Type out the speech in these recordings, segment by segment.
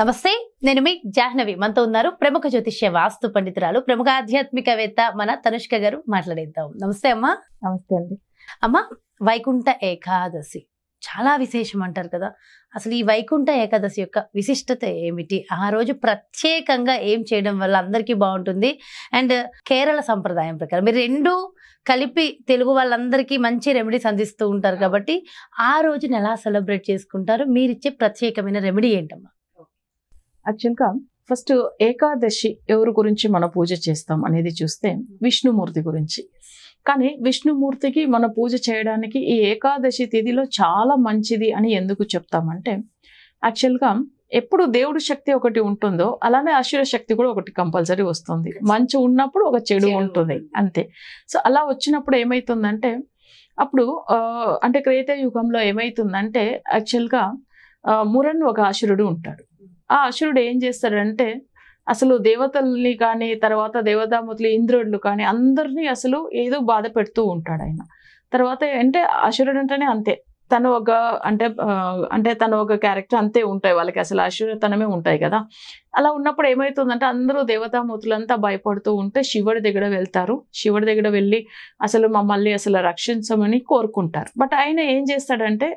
నమస్తే నేను మీ జాహ్నవి మనతో ఉన్నారు ప్రముఖ జ్యోతిష్య వాస్తు పండితురాలు ప్రముఖ ఆధ్యాత్మికవేత్త మన తనుష్క గారు మాట్లాడేద్దాం నమస్తే అమ్మా నమస్తే అండి అమ్మా వైకుంఠ ఏకాదశి చాలా విశేషం అంటారు కదా అసలు ఈ వైకుంఠ ఏకాదశి యొక్క విశిష్టత ఏమిటి ఆ రోజు ప్రత్యేకంగా ఏం చేయడం వల్ల అందరికీ బాగుంటుంది అండ్ కేరళ సంప్రదాయం ప్రకారం మీరు రెండు కలిపి తెలుగు వాళ్ళందరికీ మంచి రెమెడీస్ అందిస్తూ ఉంటారు కాబట్టి ఆ రోజున ఎలా సెలబ్రేట్ చేసుకుంటారు మీరిచ్చే ప్రత్యేకమైన రెమెడీ ఏంటమ్మా యాక్చువల్గా ఫస్ట్ ఏకాదశి ఎవరి గురించి మనం పూజ చేస్తాం అనేది చూస్తే విష్ణుమూర్తి గురించి కానీ విష్ణుమూర్తికి మనం పూజ చేయడానికి ఈ ఏకాదశి తిథిలో చాలా మంచిది అని ఎందుకు చెప్తామంటే యాక్చువల్గా ఎప్పుడు దేవుడి శక్తి ఒకటి ఉంటుందో అలానే అసుర శక్తి కూడా ఒకటి కంపల్సరీ వస్తుంది మంచి ఉన్నప్పుడు ఒక చెడు ఉంటుంది అంతే సో అలా వచ్చినప్పుడు ఏమైతుందంటే అప్పుడు అంటే క్రేత యుగంలో యాక్చువల్గా మురన్ ఒక అసురుడు ఉంటాడు ఆ అసురుడు ఏం చేస్తాడంటే అసలు దేవతల్ని కానీ తర్వాత దేవతామూర్తులు ఇంద్రుడులు కానీ అందరినీ అసలు ఏదో బాధ పెడుతూ ఉంటాడు ఆయన తర్వాత అంటే అసురుడు అంటేనే అంతే తను ఒక అంటే అంటే తను ఒక క్యారెక్టర్ అంతే ఉంటాయి వాళ్ళకి అసలు ఆశ్చర్యతనమే ఉంటాయి కదా అలా ఉన్నప్పుడు ఏమవుతుందంటే అందరూ దేవతామూర్తులంతా భయపడుతూ ఉంటే శివుడి దగ్గర వెళ్తారు శివుడి దగ్గర వెళ్ళి అసలు మమ్మల్ని అసలు రక్షించమని కోరుకుంటారు బట్ ఆయన ఏం చేస్తాడంటే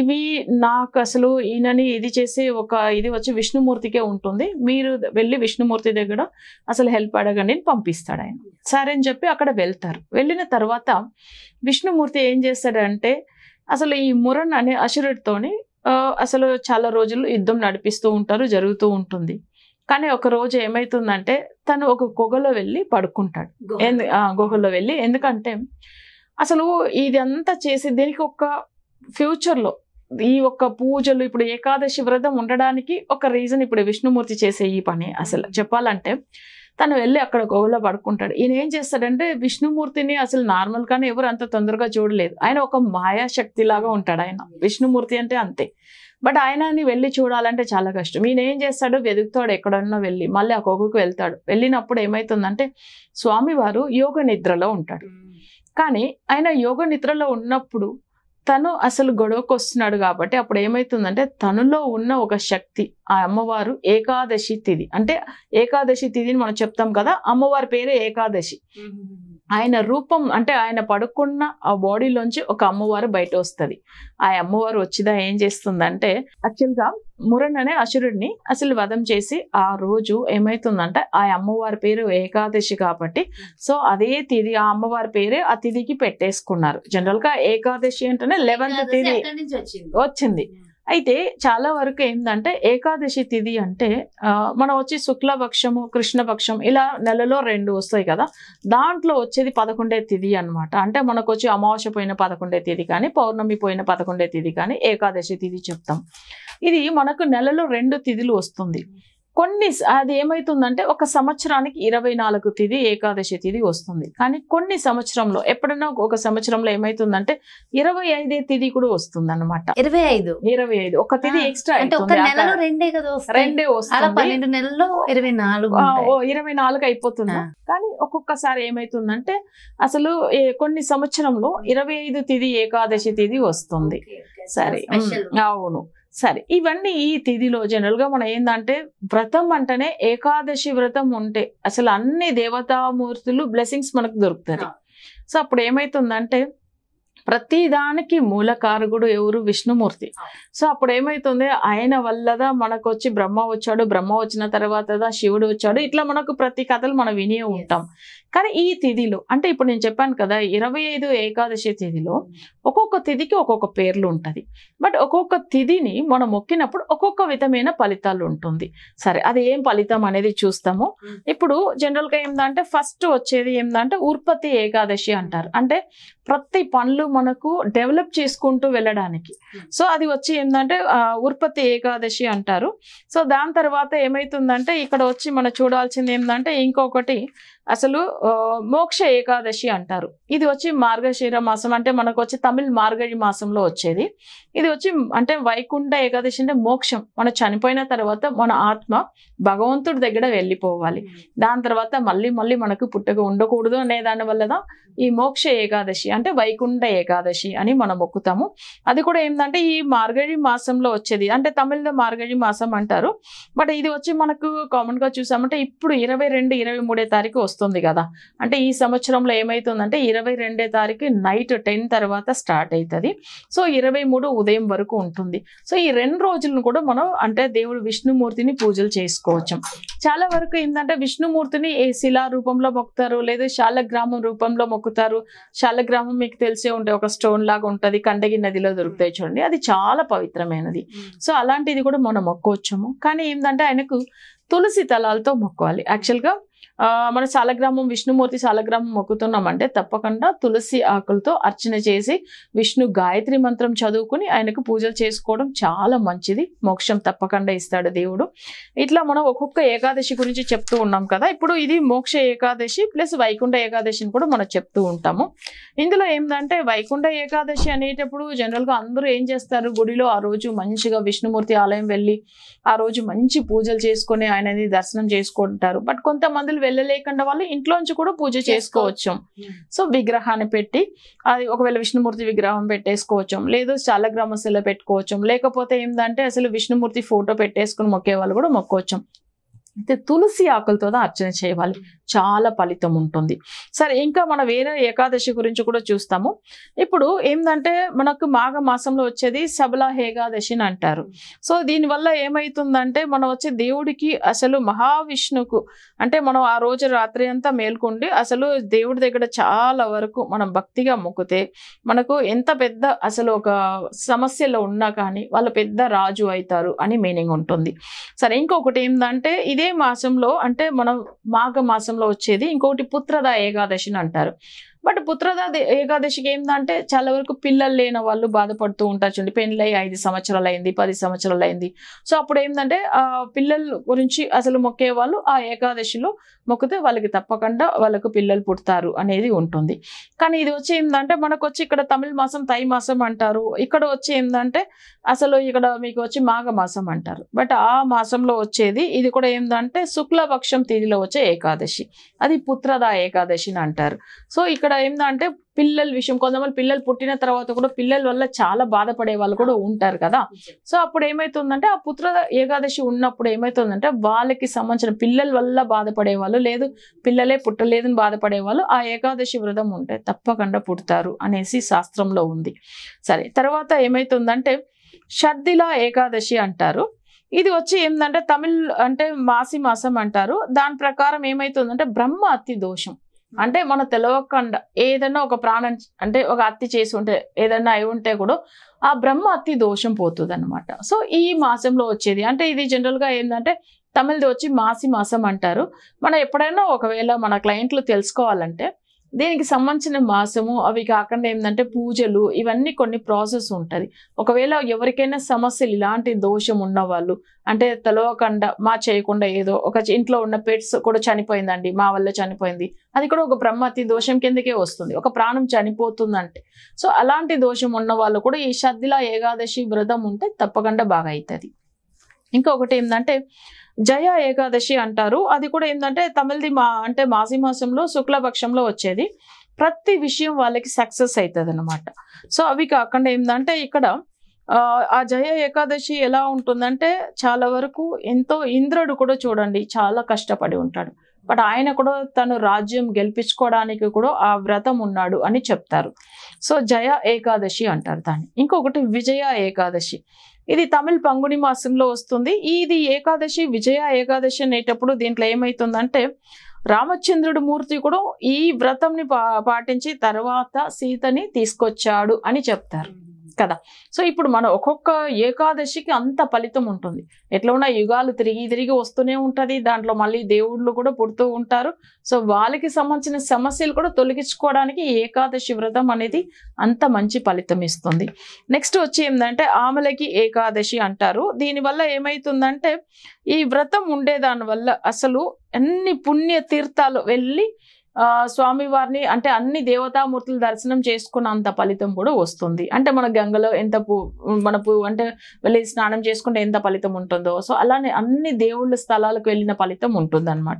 ఇవి నాకు అసలు ఈయనని ఇది చేసి ఒక ఇది వచ్చి విష్ణుమూర్తికే ఉంటుంది మీరు వెళ్ళి విష్ణుమూర్తి దగ్గర అసలు హెల్ప్ అడగండి పంపిస్తాడు ఆయన సరే అని చెప్పి అక్కడ వెళ్తారు వెళ్ళిన తర్వాత విష్ణుమూర్తి ఏం చేస్తాడంటే అసలు ఈ మురన్ అనే అసురుడితోని అసలు చాలా రోజులు యుద్ధం నడిపిస్తూ ఉంటారు జరుగుతూ ఉంటుంది కానీ ఒక రోజు ఏమైతుందంటే తను ఒక గుహలో వెళ్ళి పడుకుంటాడు గుహలో వెళ్ళి ఎందుకంటే అసలు ఇది అంతా చేసి దీనికి ఒక ఫ్యూచర్లో ఈ ఒక్క పూజలు ఇప్పుడు ఏకాదశి వ్రతం ఉండడానికి ఒక రీజన్ ఇప్పుడు విష్ణుమూర్తి చేసే ఈ పని అసలు చెప్పాలంటే తను వెళ్ళి అక్కడ గోవులో పడుకుంటాడు ఈయన ఏం చేస్తాడంటే విష్ణుమూర్తిని అసలు నార్మల్ కానీ ఎవరు అంత తొందరగా చూడలేదు ఆయన ఒక మాయాశక్తి లాగా ఉంటాడు ఆయన విష్ణుమూర్తి అంటే అంతే బట్ ఆయనని వెళ్ళి చూడాలంటే చాలా కష్టం ఈయన ఏం చేస్తాడు వెతుకుతాడు ఎక్కడన్నా వెళ్ళి మళ్ళీ ఆ కొగుకు వెళ్తాడు వెళ్ళినప్పుడు ఏమవుతుందంటే స్వామివారు యోగ నిద్రలో ఉంటాడు కానీ ఆయన యోగ నిద్రలో ఉన్నప్పుడు తను అసలు గొడవకు వస్తున్నాడు కాబట్టి అప్పుడు ఏమైతుందంటే తనలో ఉన్న ఒక శక్తి ఆ అమ్మవారు ఏకాదశి తిథి అంటే ఏకాదశి తిథిని మనం చెప్తాం కదా అమ్మవారి పేరే ఏకాదశి ఆయన రూపం అంటే ఆయన పడుకున్న ఆ బాడీలోంచి ఒక అమ్మవారు బయట వస్తుంది ఆ అమ్మవారు వచ్చిదా ఏం చేస్తుందంటే యాక్చువల్గా మురణ్ అనే అసురుడిని అసలు వధం చేసి ఆ రోజు ఏమవుతుందంటే ఆ అమ్మవారి పేరు ఏకాదశి కాబట్టి సో అదే తిది ఆ అమ్మవారి పేరే ఆ తిదికి పెట్టేసుకున్నారు జనరల్గా ఏకాదశి అంటేనే లెవెన్త్ తిది వచ్చింది అయితే చాలా వరకు ఏంటంటే ఏకాదశి తిథి అంటే మనం వచ్చి శుక్లపక్షము కృష్ణపక్షం ఇలా నెలలో రెండు వస్తాయి కదా దాంట్లో వచ్చేది పదకొండే తిథి అనమాట అంటే మనకు వచ్చి అమావాస్య పోయిన పదకొండే తిథి కానీ పౌర్ణమి పోయిన పదకొండే తిథి కానీ ఏకాదశి తిథి చెప్తాం ఇది మనకు నెలలో రెండు తిథులు వస్తుంది కొన్ని అది ఏమవుతుందంటే ఒక సంవత్సరానికి ఇరవై నాలుగు తిది ఏకాదశి తిది వస్తుంది కానీ కొన్ని సంవత్సరంలో ఎప్పుడైనా ఒక సంవత్సరంలో ఏమవుతుందంటే ఇరవై ఐదే తిది కూడా వస్తుంది అనమాట ఇరవై ఐదు ఇరవై ఐదు ఒక తిది ఎక్స్ట్రా రెండే కదా రెండే వస్తుంది పన్నెండు నెలలు ఇరవై నాలుగు ఇరవై నాలుగు అయిపోతుంది కానీ ఒక్కొక్కసారి ఏమైతుందంటే అసలు కొన్ని సంవత్సరంలో ఇరవై ఐదు తిది ఏకాదశి తిది వస్తుంది సరే అవును సరే ఇవన్నీ ఈ తిథిలో జనరల్గా మనం ఏంటంటే వ్రతం అంటేనే ఏకాదశి వ్రతం ఉంటే అసలు అన్ని దేవతామూర్తులు బ్లెస్సింగ్స్ మనకు దొరుకుతాయి సో అప్పుడు ఏమవుతుందంటే ప్రతిదానికి కారకుడు ఎవరు విష్ణుమూర్తి సో అప్పుడు ఏమవుతుంది ఆయన వల్లదా మనకు వచ్చి బ్రహ్మ వచ్చాడు బ్రహ్మ వచ్చిన తర్వాతదా శివుడు వచ్చాడు ఇట్లా మనకు ప్రతి కథలు మనం వినే ఉంటాం కానీ ఈ తిథిలో అంటే ఇప్పుడు నేను చెప్పాను కదా ఇరవై ఐదు ఏకాదశి తిథిలో ఒక్కొక్క తిథికి ఒక్కొక్క పేర్లు ఉంటుంది బట్ ఒక్కొక్క తిథిని మనం మొక్కినప్పుడు ఒక్కొక్క విధమైన ఫలితాలు ఉంటుంది సరే అది ఏం ఫలితం అనేది చూస్తాము ఇప్పుడు జనరల్గా ఏందంటే ఫస్ట్ వచ్చేది ఏందంటే ఉర్పతి ఏకాదశి అంటారు అంటే ప్రతి పనులు మనకు డెవలప్ చేసుకుంటూ వెళ్ళడానికి సో అది వచ్చి ఏంటంటే ఉత్పత్తి ఏకాదశి అంటారు సో దాని తర్వాత ఏమవుతుందంటే ఇక్కడ వచ్చి మనం చూడాల్సింది ఏంటంటే ఇంకొకటి అసలు మోక్ష ఏకాదశి అంటారు ఇది వచ్చి మార్గశీర మాసం అంటే మనకు వచ్చి తమిళ్ మార్గడి మాసంలో వచ్చేది ఇది వచ్చి అంటే వైకుంఠ ఏకాదశి అంటే మోక్షం మనం చనిపోయిన తర్వాత మన ఆత్మ భగవంతుడి దగ్గర వెళ్ళిపోవాలి hmm. దాని తర్వాత మళ్ళీ మళ్ళీ మనకు పుట్టక ఉండకూడదు అనే దాని వల్ల ఈ మోక్ష ఏకాదశి అంటే వైకుంఠ ఏకాదశి అని మనం మొక్కుతాము అది కూడా ఏంటంటే ఈ మార్గడి మాసంలో వచ్చేది అంటే తమిళ్లో మార్గడి మాసం అంటారు బట్ ఇది వచ్చి మనకు కామన్గా చూసామంటే ఇప్పుడు ఇరవై రెండు ఇరవై మూడే తారీఖు వస్తుంది కదా అంటే ఈ సంవత్సరంలో ఏమవుతుందంటే ఇరవై రెండే తారీఖు నైట్ టెన్ తర్వాత స్టార్ట్ అవుతుంది సో ఇరవై మూడు ఉదయం వరకు ఉంటుంది సో ఈ రెండు రోజులను కూడా మనం అంటే దేవుడు విష్ణుమూర్తిని పూజలు చేసుకోవచ్చు చాలా వరకు ఏంటంటే విష్ణుమూర్తిని ఏ శిలా రూపంలో మొక్కుతారు లేదా శాలగ్రామం రూపంలో మొక్కుతారు శాలగ్రామం మీకు తెలిసే ఉంటే ఒక స్టోన్ లాగా ఉంటుంది కండగి నదిలో దొరుకుతాయి చూడండి అది చాలా పవిత్రమైనది సో అలాంటిది కూడా మనం మొక్కవచ్చాము కానీ ఏంటంటే ఆయనకు తులసి తలాలతో మొక్కవాలి యాక్చువల్గా మన శాలగ్రామం విష్ణుమూర్తి శాలగ్రామం మొక్కుతున్నామంటే తప్పకుండా తులసి ఆకులతో అర్చన చేసి విష్ణు గాయత్రి మంత్రం చదువుకుని ఆయనకు పూజలు చేసుకోవడం చాలా మంచిది మోక్షం తప్పకుండా ఇస్తాడు దేవుడు ఇట్లా మనం ఒక్కొక్క ఏకాదశి గురించి చెప్తూ ఉన్నాం కదా ఇప్పుడు ఇది మోక్ష ఏకాదశి ప్లస్ వైకుంఠ ఏకాదశిని కూడా మనం చెప్తూ ఉంటాము ఇందులో ఏంటంటే వైకుంఠ ఏకాదశి అనేటప్పుడు జనరల్గా అందరూ ఏం చేస్తారు గుడిలో ఆ రోజు మంచిగా విష్ణుమూర్తి ఆలయం వెళ్ళి ఆ రోజు మంచి పూజలు చేసుకొని ఆయనని దర్శనం చేసుకుంటారు బట్ కొంతమంది వదిలి వెళ్ళలేకుండా వాళ్ళు ఇంట్లోంచి కూడా పూజ చేసుకోవచ్చు సో విగ్రహాన్ని పెట్టి అది ఒకవేళ విష్ణుమూర్తి విగ్రహం పెట్టేసుకోవచ్చు లేదు చాలా గ్రామశిల పెట్టుకోవచ్చు లేకపోతే ఏంటంటే అసలు విష్ణుమూర్తి ఫోటో పెట్టేసుకుని మొక్కే వాళ్ళు కూడా మొక్కవచ్చు అయితే తులసి ఆకులతో అర్చన చేయాలి చాలా ఫలితం ఉంటుంది సరే ఇంకా మన వేరే ఏకాదశి గురించి కూడా చూస్తాము ఇప్పుడు ఏంటంటే మనకు మాఘ మాసంలో వచ్చేది సబల అని అంటారు సో దీనివల్ల ఏమవుతుందంటే మనం వచ్చే దేవుడికి అసలు మహావిష్ణుకు అంటే మనం ఆ రోజు రాత్రి అంతా మేల్కొండి అసలు దేవుడి దగ్గర చాలా వరకు మనం భక్తిగా మొక్కితే మనకు ఎంత పెద్ద అసలు ఒక సమస్యలో ఉన్నా కానీ వాళ్ళు పెద్ద రాజు అవుతారు అని మీనింగ్ ఉంటుంది సరే ఇంకొకటి ఏంటంటే ఇది ఇదే మాసంలో అంటే మనం మాఘ మాసంలో వచ్చేది ఇంకొకటి పుత్రద ఏకాదశిని అంటారు బట్ పుత్రద ఏకాదశికి ఏంటంటే చాలా వరకు పిల్లలు లేని వాళ్ళు బాధపడుతూ ఉంటారు చూడండి పెళ్ళై ఐదు సంవత్సరాలు అయింది పది సంవత్సరాలు అయింది సో అప్పుడు ఏంటంటే ఆ పిల్లల గురించి అసలు మొక్కే వాళ్ళు ఆ ఏకాదశిలో మొక్కితే వాళ్ళకి తప్పకుండా వాళ్ళకు పిల్లలు పుడతారు అనేది ఉంటుంది కానీ ఇది వచ్చి ఏంటంటే మనకు వచ్చి ఇక్కడ తమిళ మాసం తై మాసం అంటారు ఇక్కడ వచ్చి ఏంటంటే అసలు ఇక్కడ మీకు వచ్చి మాఘమాసం అంటారు బట్ ఆ మాసంలో వచ్చేది ఇది కూడా ఏంటంటే శుక్లపక్షం తిథిలో వచ్చే ఏకాదశి అది పుత్రద ఏకాదశిని అంటారు సో ఇక్కడ ఏంటంటే పిల్లల విషయం కొంతమంది పిల్లలు పుట్టిన తర్వాత కూడా పిల్లల వల్ల చాలా బాధపడే వాళ్ళు కూడా ఉంటారు కదా సో అప్పుడు ఏమైతుందంటే ఆ పుత్ర ఏకాదశి ఉన్నప్పుడు ఏమైతుందంటే వాళ్ళకి సంబంధించిన పిల్లల వల్ల బాధపడే వాళ్ళు లేదు పిల్లలే పుట్టలేదని బాధపడే వాళ్ళు ఆ ఏకాదశి వ్రతం ఉంటే తప్పకుండా పుడతారు అనేసి శాస్త్రంలో ఉంది సరే తర్వాత ఏమైతుందంటే షద్దిలా ఏకాదశి అంటారు ఇది వచ్చి ఏంటంటే తమిళ్ అంటే మాసి మాసం అంటారు దాని ప్రకారం ఏమైతుందంటే బ్రహ్మ అతి దోషం అంటే మన తెలవకుండా ఏదైనా ఒక ప్రాణం అంటే ఒక అత్తి చేసి ఉంటే ఏదైనా అయి ఉంటే కూడా ఆ బ్రహ్మ అతి దోషం పోతుంది అనమాట సో ఈ మాసంలో వచ్చేది అంటే ఇది జనరల్గా ఏంటంటే తమిళది వచ్చి మాసి మాసం అంటారు మనం ఎప్పుడైనా ఒకవేళ మన క్లయింట్లు తెలుసుకోవాలంటే దీనికి సంబంధించిన మాసము అవి కాకుండా ఏంటంటే పూజలు ఇవన్నీ కొన్ని ప్రాసెస్ ఉంటుంది ఒకవేళ ఎవరికైనా సమస్యలు ఇలాంటి దోషం ఉన్నవాళ్ళు అంటే తెలవకుండా మా చేయకుండా ఏదో ఒక ఇంట్లో ఉన్న పెట్స్ కూడా చనిపోయిందండి మా వల్ల చనిపోయింది అది కూడా ఒక బ్రహ్మతి దోషం కిందకే వస్తుంది ఒక ప్రాణం చనిపోతుందంటే సో అలాంటి దోషం ఉన్న వాళ్ళు కూడా ఈ షద్దిలా ఏకాదశి వ్రతం ఉంటే తప్పకుండా బాగా అవుతుంది ఇంకొకటి ఏంటంటే జయ ఏకాదశి అంటారు అది కూడా ఏంటంటే తమిళది మా అంటే మాసి మాసంలో శుక్లపక్షంలో వచ్చేది ప్రతి విషయం వాళ్ళకి సక్సెస్ అవుతుంది అనమాట సో అవి కాకుండా ఏంటంటే ఇక్కడ ఆ జయ ఏకాదశి ఎలా ఉంటుందంటే చాలా వరకు ఎంతో ఇంద్రుడు కూడా చూడండి చాలా కష్టపడి ఉంటాడు బట్ ఆయన కూడా తను రాజ్యం గెలిపించుకోవడానికి కూడా ఆ వ్రతం ఉన్నాడు అని చెప్తారు సో జయ ఏకాదశి అంటారు దాన్ని ఇంకొకటి విజయ ఏకాదశి ఇది తమిళ పంగుని మాసంలో వస్తుంది ఇది ఏకాదశి విజయ ఏకాదశి అనేటప్పుడు దీంట్లో ఏమవుతుందంటే రామచంద్రుడు మూర్తి కూడా ఈ వ్రతంని పాటించి తర్వాత సీతని తీసుకొచ్చాడు అని చెప్తారు కదా సో ఇప్పుడు మన ఒక్కొక్క ఏకాదశికి అంత ఫలితం ఉంటుంది ఎట్లా ఉన్నా యుగాలు తిరిగి తిరిగి వస్తూనే ఉంటుంది దాంట్లో మళ్ళీ దేవుళ్ళు కూడా పుడుతూ ఉంటారు సో వాళ్ళకి సంబంధించిన సమస్యలు కూడా తొలగించుకోవడానికి ఏకాదశి వ్రతం అనేది అంత మంచి ఫలితం ఇస్తుంది నెక్స్ట్ వచ్చి ఏంటంటే ఆమెలకి ఏకాదశి అంటారు దీనివల్ల ఏమవుతుందంటే ఈ వ్రతం ఉండేదాని వల్ల అసలు అన్ని పుణ్య తీర్థాలు వెళ్ళి స్వామివారిని అంటే అన్ని దేవతామూర్తులు దర్శనం చేసుకున్న అంత ఫలితం కూడా వస్తుంది అంటే మన గంగలో ఎంత పూ మన పూ అంటే వెళ్ళి స్నానం చేసుకుంటే ఎంత ఫలితం ఉంటుందో సో అలానే అన్ని దేవుళ్ళ స్థలాలకు వెళ్ళిన ఫలితం ఉంటుందన్నమాట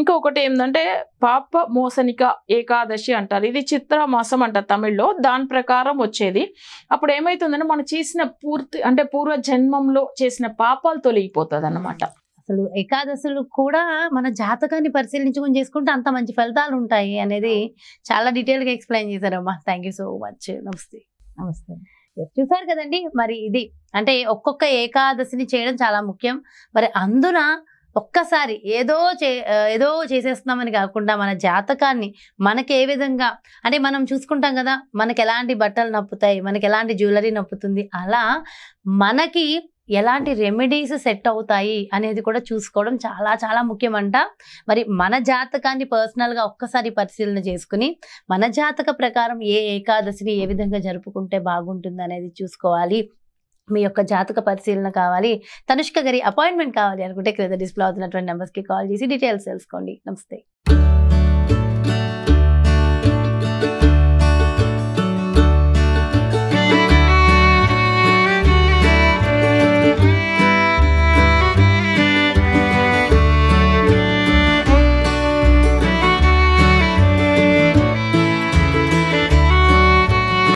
ఇంకా ఒకటి ఏంటంటే పాప మోసనిక ఏకాదశి అంటారు ఇది చిత్ర మాసం అంటారు తమిళ్లో దాని ప్రకారం వచ్చేది అప్పుడు ఏమవుతుందంటే మనం చేసిన పూర్తి అంటే పూర్వ జన్మంలో చేసిన పాపాలు తొలగిపోతుంది అన్నమాట అసలు ఏకాదశులు కూడా మన జాతకాన్ని పరిశీలించుకొని చేసుకుంటే అంత మంచి ఫలితాలు ఉంటాయి అనేది చాలా డీటెయిల్గా ఎక్స్ప్లెయిన్ చేశారమ్మా థ్యాంక్ యూ సో మచ్ నమస్తే నమస్తే చూసారు కదండి మరి ఇది అంటే ఒక్కొక్క ఏకాదశిని చేయడం చాలా ముఖ్యం మరి అందున ఒక్కసారి ఏదో చే ఏదో చేసేస్తున్నామని కాకుండా మన జాతకాన్ని మనకి ఏ విధంగా అంటే మనం చూసుకుంటాం కదా మనకి ఎలాంటి బట్టలు నప్పుతాయి మనకి ఎలాంటి జ్యువెలరీ నప్పుతుంది అలా మనకి ఎలాంటి రెమెడీస్ సెట్ అవుతాయి అనేది కూడా చూసుకోవడం చాలా చాలా ముఖ్యమంట మరి మన జాతకాన్ని పర్సనల్గా ఒక్కసారి పరిశీలన చేసుకుని మన జాతక ప్రకారం ఏ ఏకాదశిని ఏ విధంగా జరుపుకుంటే బాగుంటుంది అనేది చూసుకోవాలి మీ యొక్క జాతక పరిశీలన కావాలి తనుష్క గారి అపాయింట్మెంట్ కావాలి అనుకుంటే క్రింద డిస్ప్లే అవుతున్నటువంటి నెంబర్స్కి కాల్ చేసి డీటెయిల్స్ తెలుసుకోండి నమస్తే